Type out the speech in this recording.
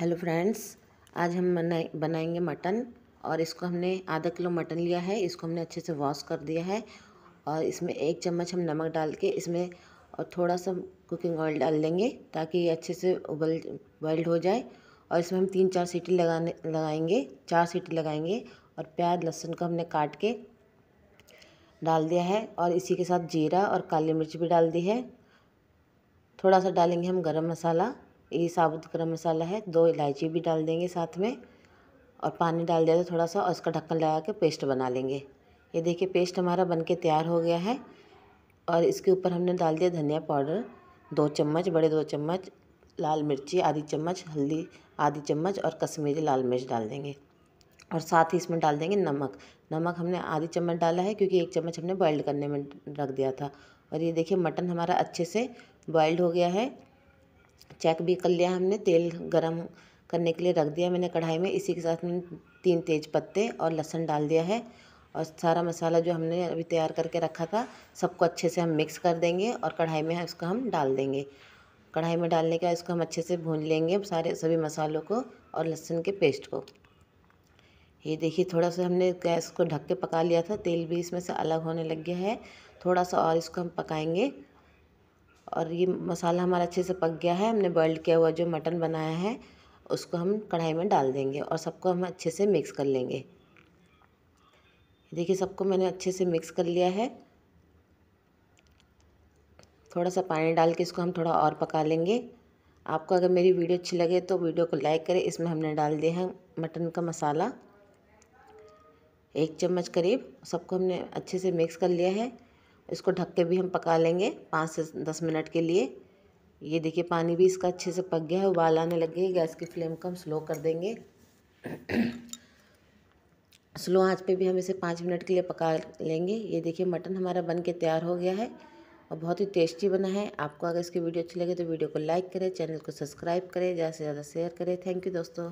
hello friends आज हम बनाए बनाएंगे मटन और इसको हमने आधा किलो मटन लिया है इसको हमने अच्छे से वॉश कर दिया है और इसमें एक चम्मच हम नमक डाल के इसमें और थोड़ा सा कुकिंग ऑयल डाल देंगे ताकि ये अच्छे से उबल बॉइल्ड हो जाए और इसमें हम तीन चार सीटी लगाने लगाएंगे चार सीटी लगाएंगे और प्याज लहसुन को हमने काट के डाल दिया है और इसी के साथ जीरा और काली मिर्च भी डाल दी है थोड़ा सा डालेंगे हम गरम मसाला ये साबुत गरम मसाला है दो इलायची भी डाल देंगे साथ में और पानी डाल दिया तो थोड़ा सा और उसका ढक्कन लगा के पेस्ट बना लेंगे ये देखिए पेस्ट हमारा बन के तैयार हो गया है और इसके ऊपर हमने डाल दिया धनिया पाउडर दो चम्मच बड़े दो चम्मच लाल मिर्ची आधी चम्मच हल्दी आधी चम्मच और कश्मीरी लाल मिर्च डाल देंगे और साथ ही इसमें डाल देंगे नमक नमक हमने आधी चम्मच डाला है क्योंकि एक चम्मच हमने बॉयल्ड करने में रख दिया था और ये देखिए मटन हमारा अच्छे से बॉयल्ड हो गया है चेक भी कर लिया हमने तेल गरम करने के लिए रख दिया मैंने कढ़ाई में इसी के साथ मैंने तीन तेज पत्ते और लहसुन डाल दिया है और सारा मसाला जो हमने अभी तैयार करके रखा था सबको अच्छे से हम मिक्स कर देंगे और कढ़ाई में इसको हम डाल देंगे कढ़ाई में डालने के बाद इसको हम अच्छे से भून लेंगे सारे सभी मसालों को और लहसुन के पेस्ट को ये देखिए थोड़ा सा हमने गैस को ढक के पका लिया था तेल भी इसमें से अलग होने लग गया है थोड़ा सा और इसको हम पकाएंगे और ये मसाला हमारा अच्छे से पक गया है हमने बॉयल किया हुआ जो मटन बनाया है उसको हम कढ़ाई में डाल देंगे और सबको हम अच्छे से मिक्स कर लेंगे देखिए सबको मैंने अच्छे से मिक्स कर लिया है थोड़ा सा पानी डाल के इसको हम थोड़ा और पका लेंगे आपको अगर मेरी वीडियो अच्छी लगे तो वीडियो को लाइक करें इसमें हमने डाल दिया है मटन का मसाला एक चम्मच करीब सबको हमने अच्छे से मिक्स कर लिया है इसको ढक के भी हम पका लेंगे पाँच से दस मिनट के लिए ये देखिए पानी भी इसका अच्छे से पक गया है उबाल आने लग गई गैस की फ्लेम को हम स्लो कर देंगे स्लो आंच पे भी हम इसे पाँच मिनट के लिए पका लेंगे ये देखिए मटन हमारा बन के तैयार हो गया है और बहुत ही टेस्टी बना है आपको अगर इसकी वीडियो अच्छी लगे तो वीडियो को लाइक करें चैनल को सब्सक्राइब करें ज़्यादा से ज़्यादा शेयर करें थैंक यू दोस्तों